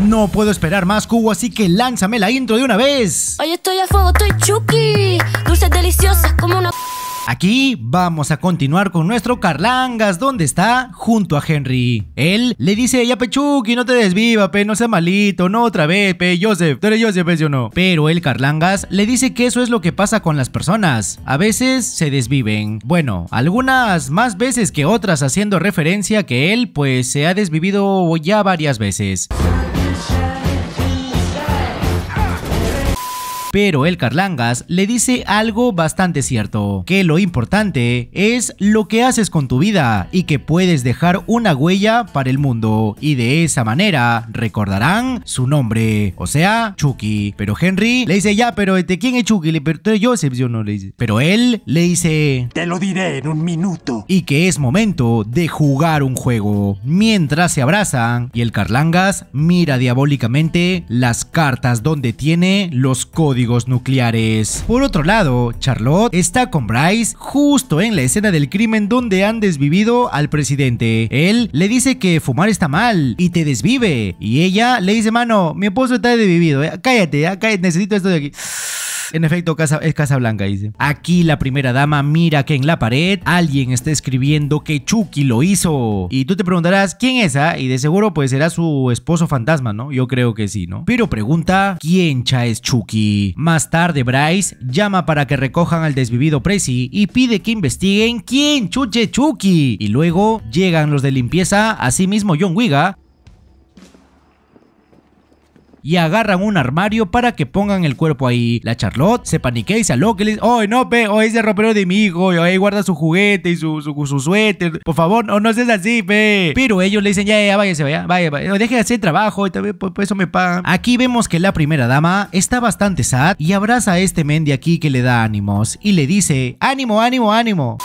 No puedo esperar más, Cubo, así que lánzame la intro de una vez. Hoy estoy a fuego, estoy chucky. Dulces deliciosas como una... Aquí vamos a continuar con nuestro Carlangas, donde está junto a Henry. Él le dice ya Pechuki, no te desviva, pe, no sea malito, no otra vez, pe, Joseph, tú eres Joseph, no. Pero el Carlangas le dice que eso es lo que pasa con las personas. A veces se desviven. Bueno, algunas más veces que otras, haciendo referencia que él, pues se ha desvivido ya varias veces. pero el Carlangas le dice algo bastante cierto, que lo importante es lo que haces con tu vida y que puedes dejar una huella para el mundo y de esa manera recordarán su nombre, o sea, Chucky. Pero Henry le dice, ya, pero ¿de este, quién es Chucky? Le pero Joseph, yo no le Pero él le dice, te lo diré en un minuto. Y que es momento de jugar un juego. Mientras se abrazan y el Carlangas mira diabólicamente las cartas donde tiene los códigos nucleares. Por otro lado, Charlotte está con Bryce justo en la escena del crimen donde han desvivido al presidente. Él le dice que fumar está mal y te desvive. Y ella le dice, mano, mi esposo está desvivido, cállate, necesito esto de aquí. En efecto, casa, es Casablanca, dice. Aquí la primera dama mira que en la pared alguien está escribiendo que Chucky lo hizo. Y tú te preguntarás, ¿quién es? esa? Ah? Y de seguro pues será su esposo fantasma, ¿no? Yo creo que sí, ¿no? Pero pregunta, ¿quién cha es Chucky? Más tarde, Bryce llama para que recojan al desvivido Prezi y pide que investiguen quién chuche Chucky. Y luego llegan los de limpieza, así mismo John Wiga, y agarran un armario para que pongan el cuerpo ahí. La Charlotte se paniquea y se aloca y le dice, oh, no, pe, oh, ese ropero de mi hijo, y ahí guarda su juguete y su, su, su suéter, por favor, no, no seas así, pe. Pero ellos le dicen, ya, ya, váyase, vaya, vaya, vaya, deje de hacer trabajo, y también por, pues, pues, eso me pagan. Aquí vemos que la primera dama está bastante sad y abraza a este men aquí que le da ánimos y le dice, ánimo, ánimo, ánimo.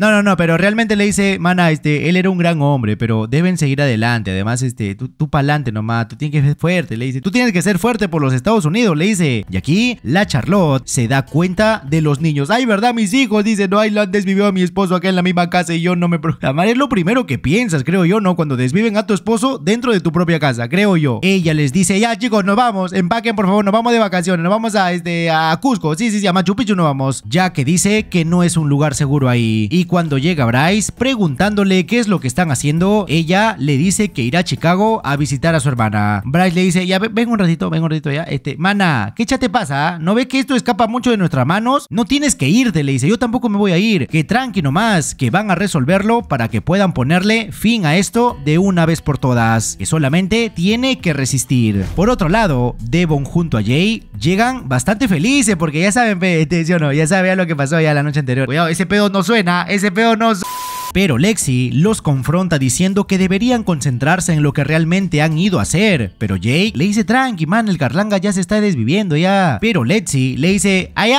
No, no, no, pero realmente le dice, mana, este, él era un gran hombre, pero deben seguir adelante. Además, este, tú, tú pa'lante nomás, tú tienes que ser fuerte, le dice. Tú tienes que ser fuerte por los Estados Unidos, le dice. Y aquí, la Charlotte se da cuenta de los niños. Ay, ¿verdad? Mis hijos, dice, no, ay, lo han desvivido a mi esposo acá en la misma casa y yo no me... Amar es lo primero que piensas, creo yo, ¿no? Cuando desviven a tu esposo dentro de tu propia casa, creo yo. Ella les dice, ya chicos, nos vamos, empaquen por favor, nos vamos de vacaciones, nos vamos a, este, a Cusco, sí, sí, sí, a Machu Picchu nos vamos. Ya que dice que no es un lugar seguro ahí. Y cuando llega Bryce preguntándole qué es lo que están haciendo, ella le dice que irá a Chicago a visitar a su hermana. Bryce le dice, ya vengo un ratito, vengo un ratito ya, este, mana, ¿qué te pasa? ¿No ve que esto escapa mucho de nuestras manos? No tienes que irte, le dice, yo tampoco me voy a ir, que tranqui nomás, que van a resolverlo para que puedan ponerle fin a esto de una vez por todas, que solamente tiene que resistir. Por otro lado, Devon junto a Jay llegan bastante felices porque ya saben, este, no? Ya sabían lo que pasó ya la noche anterior. Cuidado, ese pedo no suena, ese pedo no suena. Pero Lexi los confronta diciendo que deberían concentrarse en lo que realmente han ido a hacer. Pero Jay le dice, tranqui, man, el Carlanga ya se está desviviendo ya. Pero Lexi le dice, Ay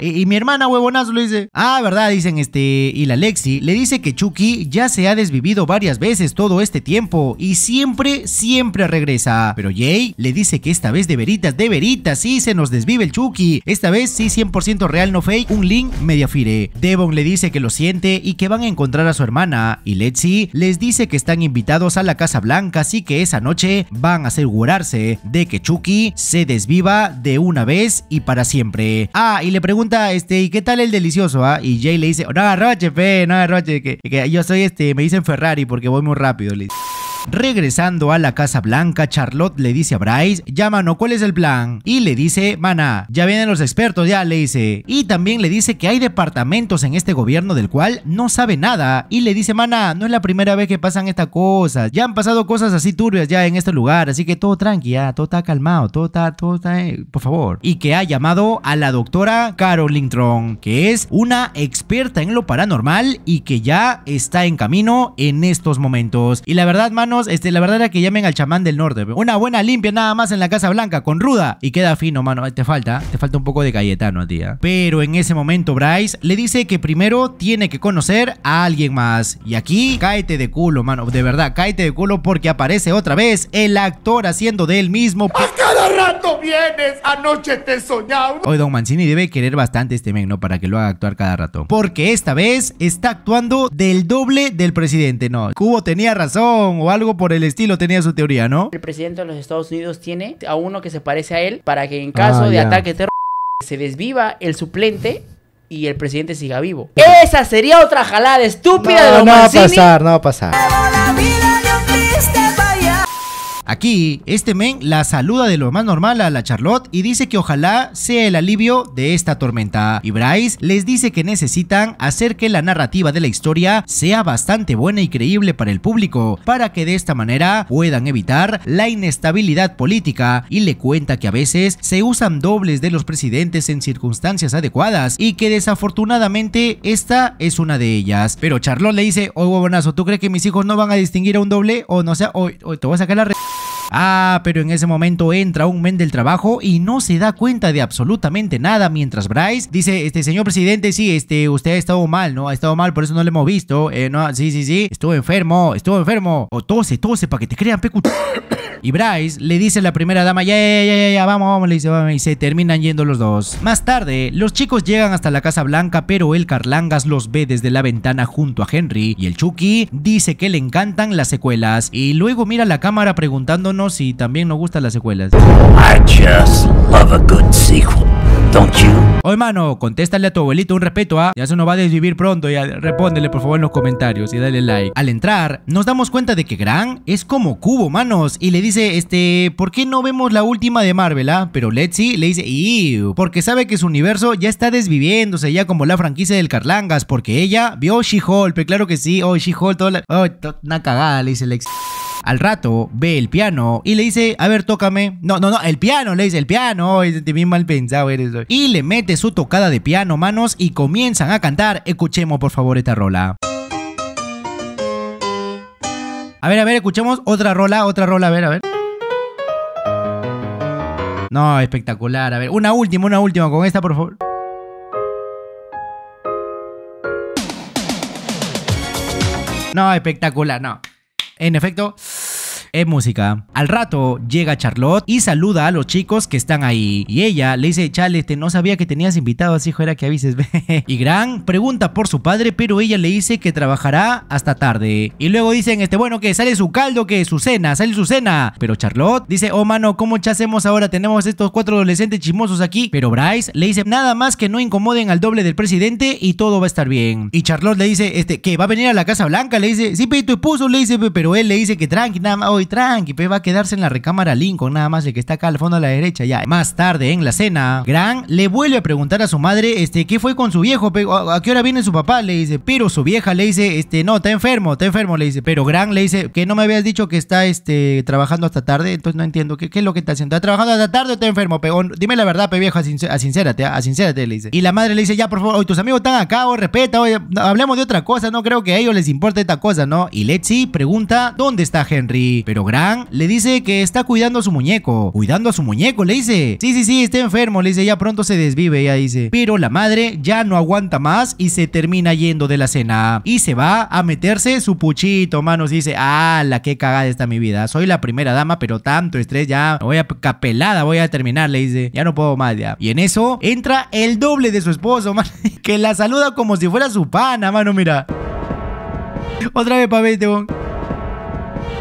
Y, y mi hermana huevonazo le dice, ah, verdad, dicen este. Y la Lexi le dice que Chucky ya se ha desvivido varias veces todo este tiempo y siempre, siempre regresa. Pero Jay le dice que esta vez de veritas, de veritas, sí se nos desvive el Chucky. Esta vez sí 100% real, no fake, un link media fire. Devon le dice que lo siente y que van a encontrar a su hermana y Letzi les dice que están invitados a la Casa Blanca así que esa noche van a asegurarse de que Chucky se desviva de una vez y para siempre. Ah, y le pregunta, este, ¿y qué tal el delicioso? Ah? Y Jay le dice, no arroche, fe, no arroche, que, yo soy este, me dicen Ferrari porque voy muy rápido, Regresando a la Casa Blanca, Charlotte le dice a Bryce, ya mano, ¿cuál es el plan? Y le dice, mana, ya vienen los expertos, ya le dice. Y también le dice que hay departamentos en este gobierno del cual no sabe nada. Y le dice, mana, no es la primera vez que pasan estas cosas. Ya han pasado cosas así turbias ya en este lugar, así que todo tranqui, ya, todo está calmado, todo está, todo está, eh, por favor. Y que ha llamado a la doctora Caroline Tron, que es una experta en lo paranormal y que ya está en camino en estos momentos. Y la verdad, mano, este, la verdad era que llamen al chamán del norte. Una buena limpia nada más en la Casa Blanca, con ruda. Y queda fino, mano. Te falta, te falta un poco de Cayetano tía ¿eh? Pero en ese momento, Bryce le dice que primero tiene que conocer a alguien más. Y aquí, cáete de culo, mano. De verdad, cáete de culo porque aparece otra vez el actor haciendo del mismo. ¡A cada rato vienes! ¡Anoche te he soñado! Hoy Don Mancini debe querer bastante este men, ¿no? Para que lo haga actuar cada rato. Porque esta vez está actuando del doble del presidente, ¿no? Cubo tenía razón o algo por el estilo tenía su teoría, ¿no? El presidente de los Estados Unidos tiene a uno que se parece a él para que en ah, caso de ataque terror se desviva el suplente y el presidente siga vivo. Esa sería otra jalada estúpida no, de los No va a pasar, no va a pasar. Aquí, este men la saluda de lo más normal a la Charlotte y dice que ojalá sea el alivio de esta tormenta. Y Bryce les dice que necesitan hacer que la narrativa de la historia sea bastante buena y creíble para el público, para que de esta manera puedan evitar la inestabilidad política y le cuenta que a veces se usan dobles de los presidentes en circunstancias adecuadas y que desafortunadamente esta es una de ellas. Pero Charlotte le dice, oh huevonazo, ¿tú crees que mis hijos no van a distinguir a un doble? O no sea, o, te voy a sacar la... Re Ah, pero en ese momento entra un men del trabajo y no se da cuenta de absolutamente nada mientras Bryce dice, este señor presidente, sí, este, usted ha estado mal, ¿no? Ha estado mal, por eso no le hemos visto. Eh, no, sí, sí, sí, estuvo enfermo, estuvo enfermo. O tose, tose, para que te crean, pecu... Y Bryce le dice a la primera dama, ya, ya, ya, ya, ya vamos, vamos, le dice, vamos, y se terminan yendo los dos. Más tarde, los chicos llegan hasta la Casa Blanca, pero el Carlangas los ve desde la ventana junto a Henry, y el Chucky dice que le encantan las secuelas, y luego mira la cámara preguntando y también nos gustan las secuelas. Oye, mano, contéstale a tu abuelito un respeto, ¿ah? Ya se nos va a desvivir pronto, ya respóndele por favor en los comentarios y dale like. Al entrar, nos damos cuenta de que Gran es como Cubo, manos, y le dice, este, ¿por qué no vemos la última de Marvel, ah? Pero Letzi le dice, y porque sabe que su universo ya está desviviéndose, ya como la franquicia del Carlangas, porque ella vio She-Hulk, claro que sí, oh, She-Hulk, toda oh, una cagada, le dice Lexi. Al rato ve el piano y le dice, a ver, tócame. No, no, no, el piano, le dice, el piano. mal pensado eres. Y le mete su tocada de piano, manos, y comienzan a cantar. Escuchemos, por favor, esta rola. A ver, a ver, escuchemos otra rola, otra rola, a ver, a ver. No, espectacular. A ver, una última, una última con esta, por favor. No, espectacular, no. En efecto, es música. Al rato llega Charlotte y saluda a los chicos que están ahí. Y ella le dice, chale, este, no sabía que tenías invitados, hijo, era que avises. y Gran pregunta por su padre, pero ella le dice que trabajará hasta tarde. Y luego dicen, este, bueno, que sale su caldo, que su cena, sale su cena. Pero Charlotte dice, oh mano, ¿cómo chacemos ahora? Tenemos estos cuatro adolescentes chismosos aquí. Pero Bryce le dice, nada más que no incomoden al doble del presidente y todo va a estar bien. Y Charlotte le dice, este, que va a venir a la Casa Blanca, le dice, sí, pero tu esposo le dice, pero él le dice que tranqui, nada más, tranqui, pues, va a quedarse en la recámara Lincoln, nada más el que está acá al fondo a la derecha, ya. Más tarde, en la cena, Gran le vuelve a preguntar a su madre, este, ¿qué fue con su viejo? ¿A qué hora viene su papá? Le dice, pero su vieja le dice, este, no, está enfermo, está enfermo, le dice. Pero Gran le dice, que no me habías dicho que está, este, trabajando hasta tarde, entonces no entiendo, ¿qué, es lo que está haciendo? ¿Está trabajando hasta tarde o está enfermo? Pe? dime la verdad, pe viejo, asincérate, asincérate, ah, le dice. Y la madre le dice, ya, por favor, hoy tus amigos están acá, o respeta, hoy hablemos de otra cosa, no creo que a ellos les importe esta cosa, ¿no? Y Letzi pregunta, ¿dónde está Henry? Pero pero Gran le dice que está cuidando a su muñeco. Cuidando a su muñeco, le dice. Sí, sí, sí, está enfermo, le dice. Ya pronto se desvive, ella dice. Pero la madre ya no aguanta más y se termina yendo de la cena. Y se va a meterse su puchito, manos. Dice, ah, la que cagada está mi vida. Soy la primera dama, pero tanto estrés ya. Me Voy a capelada, voy a terminar, le dice. Ya no puedo más, ya. Y en eso entra el doble de su esposo, que la saluda como si fuera su pana, mano, mira. Otra vez, pa' verte,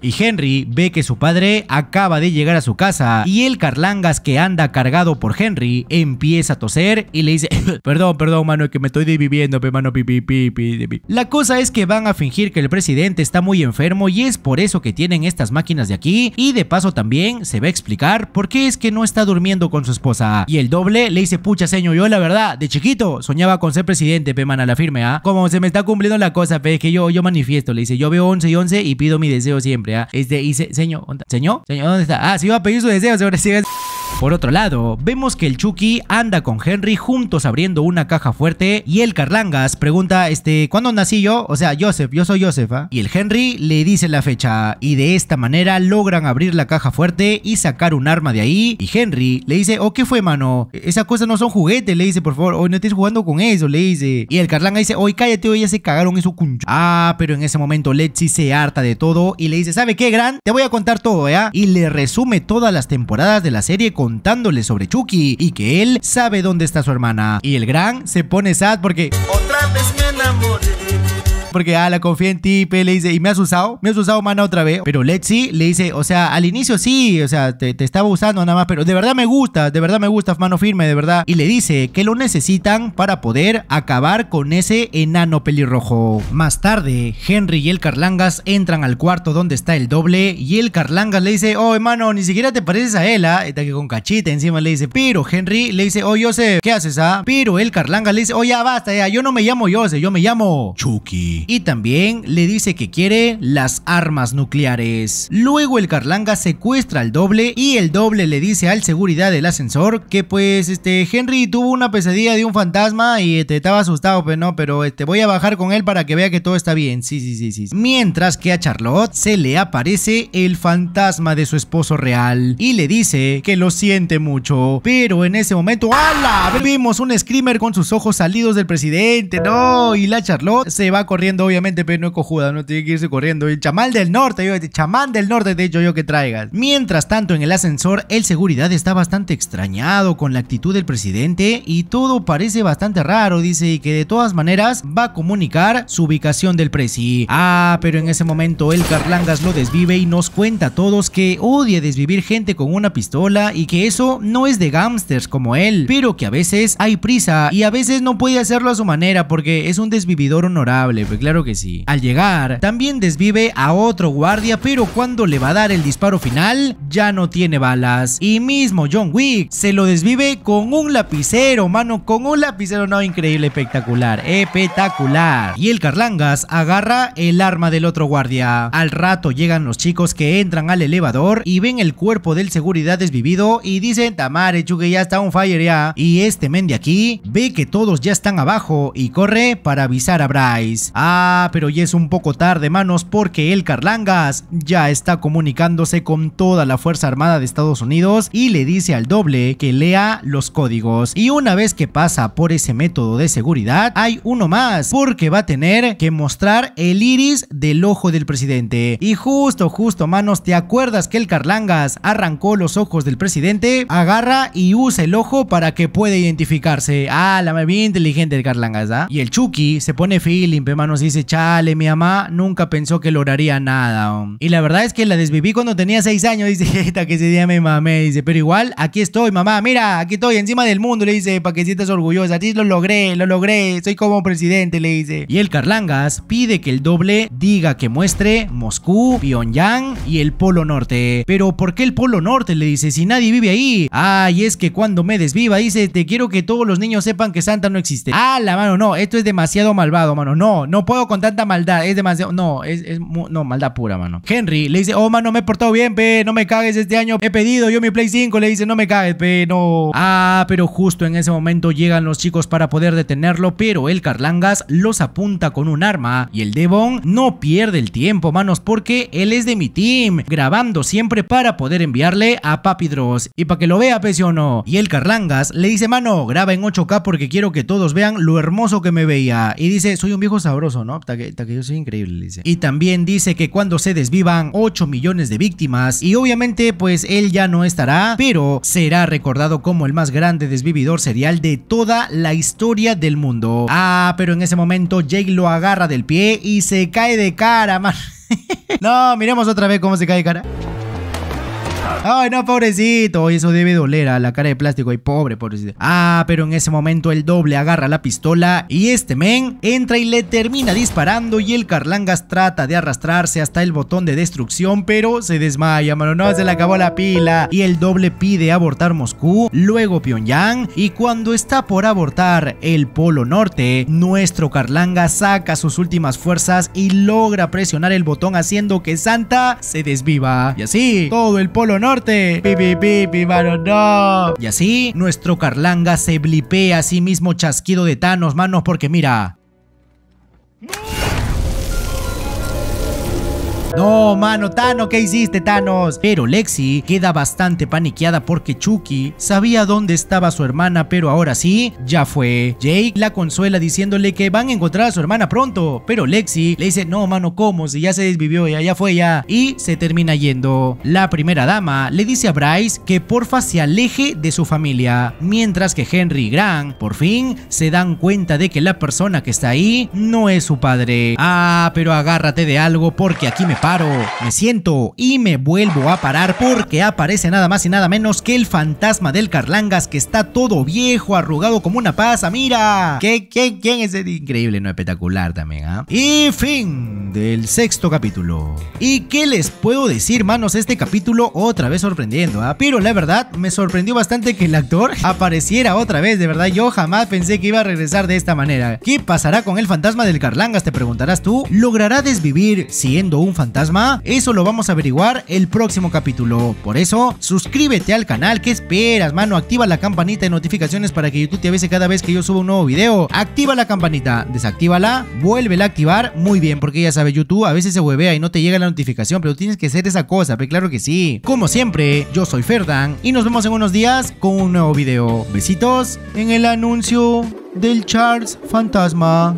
y Henry ve que su padre acaba de llegar a su casa y el Carlangas que anda cargado por Henry empieza a toser y le dice, perdón, perdón, mano, Es que me estoy dividiendo, pe, mano, pi pi pipi. La cosa es que van a fingir que el presidente está muy enfermo y es por eso que tienen estas máquinas de aquí y de paso también se va a explicar por qué es que no está durmiendo con su esposa. Y el doble le dice, pucha, señor, yo la verdad, de chiquito soñaba con ser presidente, pe, mano, la firme, ¿ah? Como se me está cumpliendo la cosa, pe, que yo, yo manifiesto, le dice, yo veo 11 y 11 y pido mi deseo siempre. ¿ah?". Este, es de dice, señor, señor, señor, ¿dónde está? Ah, sí va a pedir su deseo, por otro lado, vemos que el Chucky anda con Henry juntos abriendo una caja fuerte y el Carlangas pregunta, este, ¿cuándo nací yo? O sea, Joseph, yo soy Joseph, ¿ah? Y el Henry le dice la fecha y de esta manera logran abrir la caja fuerte y sacar un arma de ahí y Henry le dice, oh, ¿qué fue, mano? Esas cosas no son juguetes, le dice, por favor, hoy no estés jugando con eso, le dice. Y el Carlangas dice, hoy cállate, hoy ya se cagaron en su cuncho. Ah, pero en ese momento Lexi se harta de todo y le dice, ¿sabes? ¿sabe qué, Gran? Te voy a contar todo, ¿ya? ¿eh? Y le resume todas las temporadas de la serie contándole sobre Chucky y que él sabe dónde está su hermana. Y el Gran se pone sad porque... Otra vez porque, ah, la confía en ti, Pe. le dice, y me has usado, me has usado mana otra vez. Pero see le dice, o sea, al inicio sí, o sea, te, estaba usando nada más, pero de verdad me gusta, de verdad me gusta, mano firme, de verdad. Y le dice que lo necesitan para poder acabar con ese enano pelirrojo. Más tarde, Henry y el Carlangas entran al cuarto donde está el doble y el Carlangas le dice, oh, hermano, ni siquiera te pareces a él, ¿ah? Está que con cachita encima le dice, pero Henry le dice, oh, Joseph, ¿qué haces, ah? Pero el Carlangas le dice, oh, ya basta, ya, yo no me llamo Joseph, yo me llamo Chucky y también le dice que quiere las armas nucleares. Luego el Carlanga secuestra al doble y el doble le dice al seguridad del ascensor que pues este Henry tuvo una pesadilla de un fantasma y te este, estaba asustado, pero pues, no, pero te este, voy a bajar con él para que vea que todo está bien. Sí, sí, sí, sí. Mientras que a Charlotte se le aparece el fantasma de su esposo real y le dice que lo siente mucho, pero en ese momento ¡Hala! Vimos un screamer con sus ojos salidos del presidente, no, y la Charlotte se va corriendo obviamente, pero no es cojuda, no tiene que irse corriendo. El chamal del norte, yo, chamán del norte, de hecho yo que traigas. Mientras tanto, en el ascensor, el seguridad está bastante extrañado con la actitud del presidente y todo parece bastante raro, dice, y que de todas maneras va a comunicar su ubicación del presi. Ah, pero en ese momento el Carlangas lo desvive y nos cuenta a todos que odia desvivir gente con una pistola y que eso no es de gámsters como él, pero que a veces hay prisa y a veces no puede hacerlo a su manera porque es un desvividor honorable, claro que sí. Al llegar, también desvive a otro guardia, pero cuando le va a dar el disparo final, ya no tiene balas. Y mismo John Wick se lo desvive con un lapicero, mano, con un lapicero, no, increíble, espectacular, espectacular. Y el Carlangas agarra el arma del otro guardia. Al rato llegan los chicos que entran al elevador y ven el cuerpo del seguridad desvivido y dicen, Tamare, que ya está un fire ya. Y este men de aquí ve que todos ya están abajo y corre para avisar a Bryce. Ah, pero ya es un poco tarde, manos, porque el Carlangas ya está comunicándose con toda la Fuerza Armada de Estados Unidos y le dice al doble que lea los códigos. Y una vez que pasa por ese método de seguridad, hay uno más, porque va a tener que mostrar el iris del ojo del presidente. Y justo, justo, manos, ¿te acuerdas que el Carlangas arrancó los ojos del presidente? Agarra y usa el ojo para que pueda identificarse. Ah, la bien inteligente el Carlangas, ¿ah? Y el Chucky se pone feeling, manos nos dice, chale, mi mamá nunca pensó que lograría nada. Y la verdad es que la desviví cuando tenía seis años, dice, esta que ese día me mamé, dice, pero igual, aquí estoy, mamá, mira, aquí estoy, encima del mundo, le dice, para que sientas orgullosa, Sí, lo logré, lo logré, soy como presidente, le dice. Y el Carlangas pide que el doble diga que muestre Moscú, Pyongyang y el Polo Norte. Pero ¿por qué el Polo Norte? Le dice, si nadie vive ahí. Ah, es que cuando me desviva, dice, te quiero que todos los niños sepan que Santa no existe. Ah, la mano, no, esto es demasiado malvado, mano, no, no puedo con tanta maldad, es demasiado, no, es, es no, maldad pura, mano. Henry le dice, oh, mano, me he portado bien, pe, no me cagues este año, he pedido yo mi Play 5, le dice, no me cagues, pe, no. Ah, pero justo en ese momento llegan los chicos para poder detenerlo, pero el Carlangas los apunta con un arma y el Devon no pierde el tiempo, manos, porque él es de mi team, grabando siempre para poder enviarle a Papi Dross, y para que lo vea, pe, si o no. Y el Carlangas le dice, mano, graba en 8K porque quiero que todos vean lo hermoso que me veía. Y dice, soy un viejo sabroso es increíble, Y también dice que cuando se desvivan 8 millones de víctimas, y obviamente pues él ya no estará, pero será recordado como el más grande desvividor serial de toda la historia del mundo. Ah, pero en ese momento Jake lo agarra del pie y se cae de cara, man. no, miremos otra vez cómo se cae de cara. Ay, no, pobrecito. Eso debe doler a la cara de plástico. y pobre, pobrecito. Ah, pero en ese momento el doble agarra la pistola y este men entra y le termina disparando y el Carlangas trata de arrastrarse hasta el botón de destrucción, pero se desmaya, mano. No, se le acabó la pila. Y el doble pide abortar Moscú, luego Pyongyang y cuando está por abortar el Polo Norte, nuestro Carlanga saca sus últimas fuerzas y logra presionar el botón haciendo que Santa se desviva. Y así, todo el Polo Norte Norte. Y así, nuestro Carlanga se blipea a sí mismo chasquido de Thanos, manos, porque mira, No, mano, Tano, ¿qué hiciste, Thanos? Pero Lexi queda bastante paniqueada porque Chucky sabía dónde estaba su hermana, pero ahora sí, ya fue. Jake la consuela diciéndole que van a encontrar a su hermana pronto, pero Lexi le dice, no, mano, ¿cómo? Si ya se desvivió, y allá fue ya. Y se termina yendo. La primera dama le dice a Bryce que porfa se aleje de su familia, mientras que Henry y Grant por fin se dan cuenta de que la persona que está ahí no es su padre. Ah, pero agárrate de algo porque aquí me paro, me siento y me vuelvo a parar porque aparece nada más y nada menos que el fantasma del Carlangas que está todo viejo, arrugado como una pasa, mira. ¿Qué, quién es el increíble, no espectacular también, ¿ah? Y fin del sexto capítulo. ¿Y qué les puedo decir, manos? Este capítulo otra vez sorprendiendo, ¿ah? Pero la verdad, me sorprendió bastante que el actor apareciera otra vez, de verdad, yo jamás pensé que iba a regresar de esta manera. ¿Qué pasará con el fantasma del Carlangas? Te preguntarás tú. ¿Logrará desvivir siendo un fantasma? fantasma? Eso lo vamos a averiguar el próximo capítulo. Por eso, suscríbete al canal. ¿Qué esperas, mano? Activa la campanita de notificaciones para que YouTube te avise cada vez que yo subo un nuevo video. Activa la campanita, desactívala, vuélvela a activar. Muy bien, porque ya sabe, YouTube a veces se huevea y no te llega la notificación, pero tienes que hacer esa cosa, pero claro que sí. Como siempre, yo soy Ferdan y nos vemos en unos días con un nuevo video. Besitos en el anuncio del Charles Fantasma.